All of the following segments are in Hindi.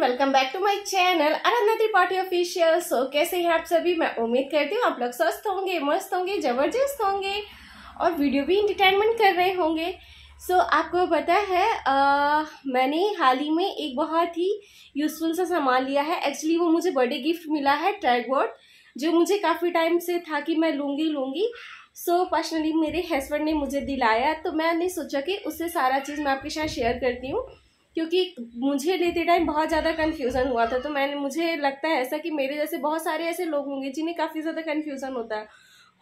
welcome back to my channel Aradhana Tripathi official so कैसे हैं आप सभी मैं उम्मीद करती हूँ आप लोग स्वस्थ होंगे मस्त होंगे ज़बरदस्त होंगे और वीडियो भी इंटरटेनमेंट कर रहे होंगे सो so, आपको पता है आ, मैंने हाल ही में एक बहुत ही यूज़फुल सा सामान लिया है एक्चुअली वो मुझे बर्थडे गिफ्ट मिला है ट्रैकबोर्ड जो मुझे काफ़ी टाइम से था कि मैं लूँगी लूँगी सो so, पर्सनली मेरे हस्बैंड ने मुझे दिलाया तो मैंने सोचा कि उससे सारा चीज़ मैं आपके साथ शेयर करती हूँ क्योंकि मुझे लेते टाइम बहुत ज़्यादा कन्फ्यूज़न हुआ था तो मैंने मुझे लगता है ऐसा कि मेरे जैसे बहुत सारे ऐसे लोग होंगे जिन्हें काफ़ी ज़्यादा कन्फ्यूज़न होता है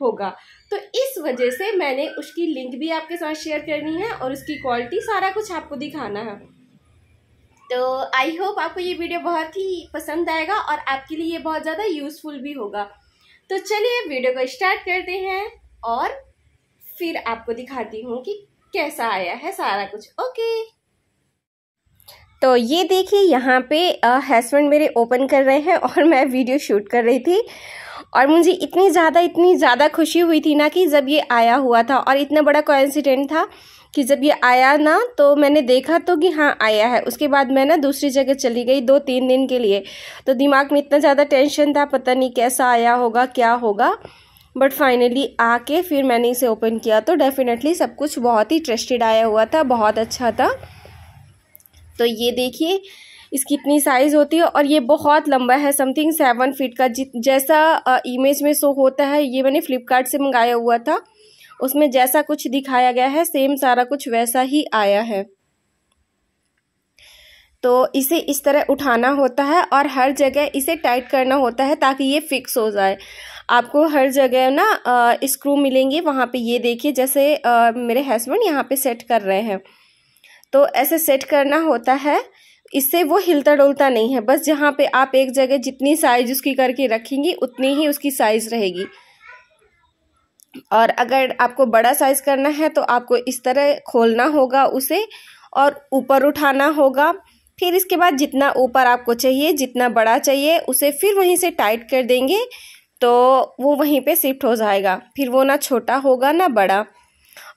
होगा तो इस वजह से मैंने उसकी लिंक भी आपके साथ शेयर करनी है और उसकी क्वालिटी सारा कुछ आपको दिखाना है तो आई होप आपको ये वीडियो बहुत ही पसंद आएगा और आपके लिए ये बहुत ज़्यादा यूज़फुल भी होगा तो चलिए वीडियो को स्टार्ट करते हैं और फिर आपको दिखाती हूँ कि कैसा आया है सारा कुछ ओके तो ये देखिए यहाँ पे हस्बैंड मेरे ओपन कर रहे हैं और मैं वीडियो शूट कर रही थी और मुझे इतनी ज़्यादा इतनी ज़्यादा खुशी हुई थी ना कि जब ये आया हुआ था और इतना बड़ा कोइंसिडेंट था कि जब ये आया ना तो मैंने देखा तो कि हाँ आया है उसके बाद मैं ना दूसरी जगह चली गई दो तीन दिन के लिए तो दिमाग में इतना ज़्यादा टेंशन था पता नहीं कैसा आया होगा क्या होगा बट फाइनली आके फिर मैंने इसे ओपन किया तो डेफिनेटली सब कुछ बहुत ही ट्रस्टेड आया हुआ था बहुत अच्छा था तो ये देखिए इसकी इतनी साइज़ होती है और ये बहुत लंबा है समथिंग सेवन फीट का जित जैसा इमेज में शो होता है ये मैंने फ्लिपकार्ट से मंगाया हुआ था उसमें जैसा कुछ दिखाया गया है सेम सारा कुछ वैसा ही आया है तो इसे इस तरह उठाना होता है और हर जगह इसे टाइट करना होता है ताकि ये फिक्स हो जाए आपको हर जगह ना स्क्रू मिलेंगे वहाँ पे ये देखिए जैसे आ, मेरे हस्बैंड यहाँ पे सेट कर रहे हैं तो ऐसे सेट करना होता है इससे वो हिलता डुलता नहीं है बस जहाँ पे आप एक जगह जितनी साइज उसकी करके रखेंगी उतनी ही उसकी साइज़ रहेगी और अगर आपको बड़ा साइज़ करना है तो आपको इस तरह खोलना होगा उसे और ऊपर उठाना होगा फिर इसके बाद जितना ऊपर आपको चाहिए जितना बड़ा चाहिए उसे फिर वहीं से टाइट कर देंगे तो वो वहीं पे शिफ्ट हो जाएगा फिर वो ना छोटा होगा ना बड़ा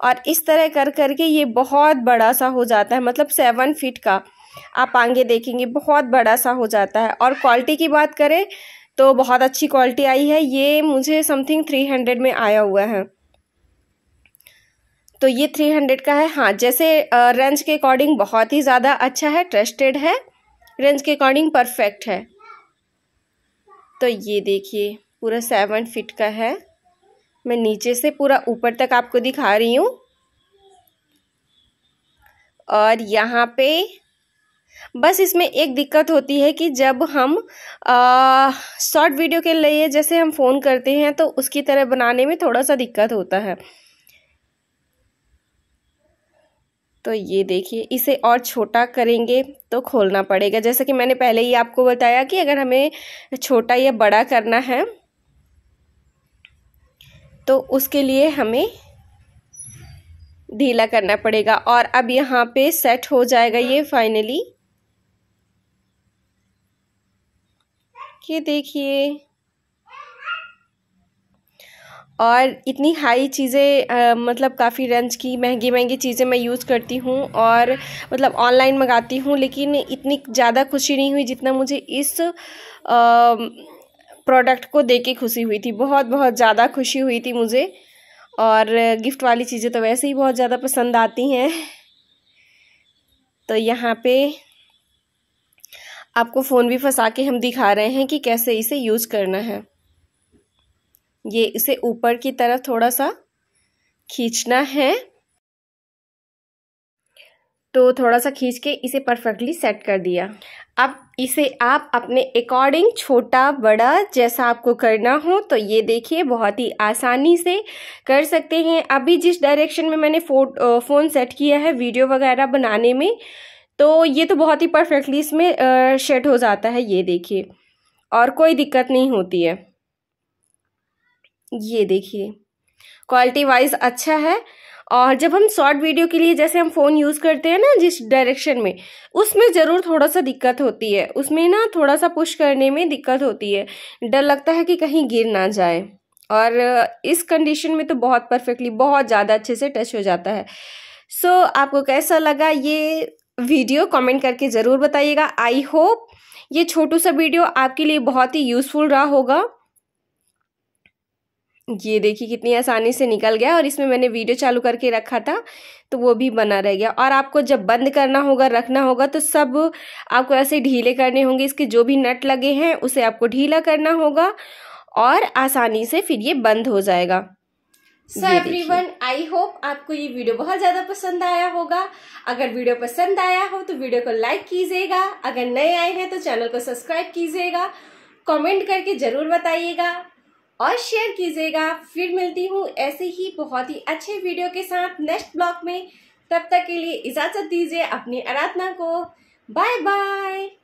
और इस तरह कर करके ये बहुत बड़ा सा हो जाता है मतलब सेवन फिट का आप आगे देखेंगे बहुत बड़ा सा हो जाता है और क्वालिटी की बात करें तो बहुत अच्छी क्वालिटी आई है ये मुझे समथिंग थ्री हंड्रेड में आया हुआ है तो ये थ्री हंड्रेड का है हाँ जैसे रेंज के अकॉर्डिंग बहुत ही ज़्यादा अच्छा है ट्रस्टेड है रेंज के अकॉर्डिंग परफेक्ट है तो ये देखिए पूरा सेवन फिट का है मैं नीचे से पूरा ऊपर तक आपको दिखा रही हूँ और यहाँ पे बस इसमें एक दिक्कत होती है कि जब हम शॉर्ट वीडियो के लिए जैसे हम फ़ोन करते हैं तो उसकी तरह बनाने में थोड़ा सा दिक्कत होता है तो ये देखिए इसे और छोटा करेंगे तो खोलना पड़ेगा जैसा कि मैंने पहले ही आपको बताया कि अगर हमें छोटा या बड़ा करना है तो उसके लिए हमें ढीला करना पड़ेगा और अब यहाँ पे सेट हो जाएगा ये फाइनली कि देखिए और इतनी हाई चीज़ें मतलब काफ़ी रेंज की महंगी महंगी चीज़ें मैं यूज़ करती हूँ और मतलब ऑनलाइन मंगाती हूँ लेकिन इतनी ज़्यादा खुशी नहीं हुई जितना मुझे इस आ, प्रोडक्ट को दे के खुशी हुई थी बहुत बहुत ज़्यादा खुशी हुई थी मुझे और गिफ्ट वाली चीज़ें तो वैसे ही बहुत ज़्यादा पसंद आती हैं तो यहाँ पे आपको फ़ोन भी फंसा के हम दिखा रहे हैं कि कैसे इसे यूज करना है ये इसे ऊपर की तरफ थोड़ा सा खींचना है तो थोड़ा सा खींच के इसे परफेक्टली सेट कर दिया अब इसे आप अपने अकॉर्डिंग छोटा बड़ा जैसा आपको करना हो तो ये देखिए बहुत ही आसानी से कर सकते हैं अभी जिस डायरेक्शन में मैंने फो फ़ोन सेट किया है वीडियो वगैरह बनाने में तो ये तो बहुत ही परफेक्टली इसमें सेट हो जाता है ये देखिए और कोई दिक्कत नहीं होती है ये देखिए क्वालिटी वाइज अच्छा है और जब हम शॉर्ट वीडियो के लिए जैसे हम फ़ोन यूज़ करते हैं ना जिस डायरेक्शन में उसमें ज़रूर थोड़ा सा दिक्कत होती है उसमें ना थोड़ा सा पुश करने में दिक्कत होती है डर लगता है कि कहीं गिर ना जाए और इस कंडीशन में तो बहुत परफेक्टली बहुत ज़्यादा अच्छे से टच हो जाता है सो so, आपको कैसा लगा ये वीडियो कमेंट करके ज़रूर बताइएगा आई होप ये छोटू सा वीडियो आपके लिए बहुत ही यूज़फुल रहा होगा ये देखिए कितनी आसानी से निकल गया और इसमें मैंने वीडियो चालू करके रखा था तो वो भी बना रह गया और आपको जब बंद करना होगा रखना होगा तो सब आपको ऐसे ढीले करने होंगे इसके जो भी नट लगे हैं उसे आपको ढीला करना होगा और आसानी से फिर ये बंद हो जाएगा so everyone I hope आपको ये वीडियो बहुत ज़्यादा पसंद आया होगा अगर वीडियो पसंद आया हो तो वीडियो को लाइक कीजिएगा अगर नए आए हैं तो चैनल को सब्सक्राइब कीजिएगा कमेंट करके ज़रूर बताइएगा और शेयर कीजिएगा फिर मिलती हूँ ऐसे ही बहुत ही अच्छे वीडियो के साथ नेक्स्ट ब्लॉग में तब तक के लिए इजाज़त दीजिए अपनी आराधना को बाय बाय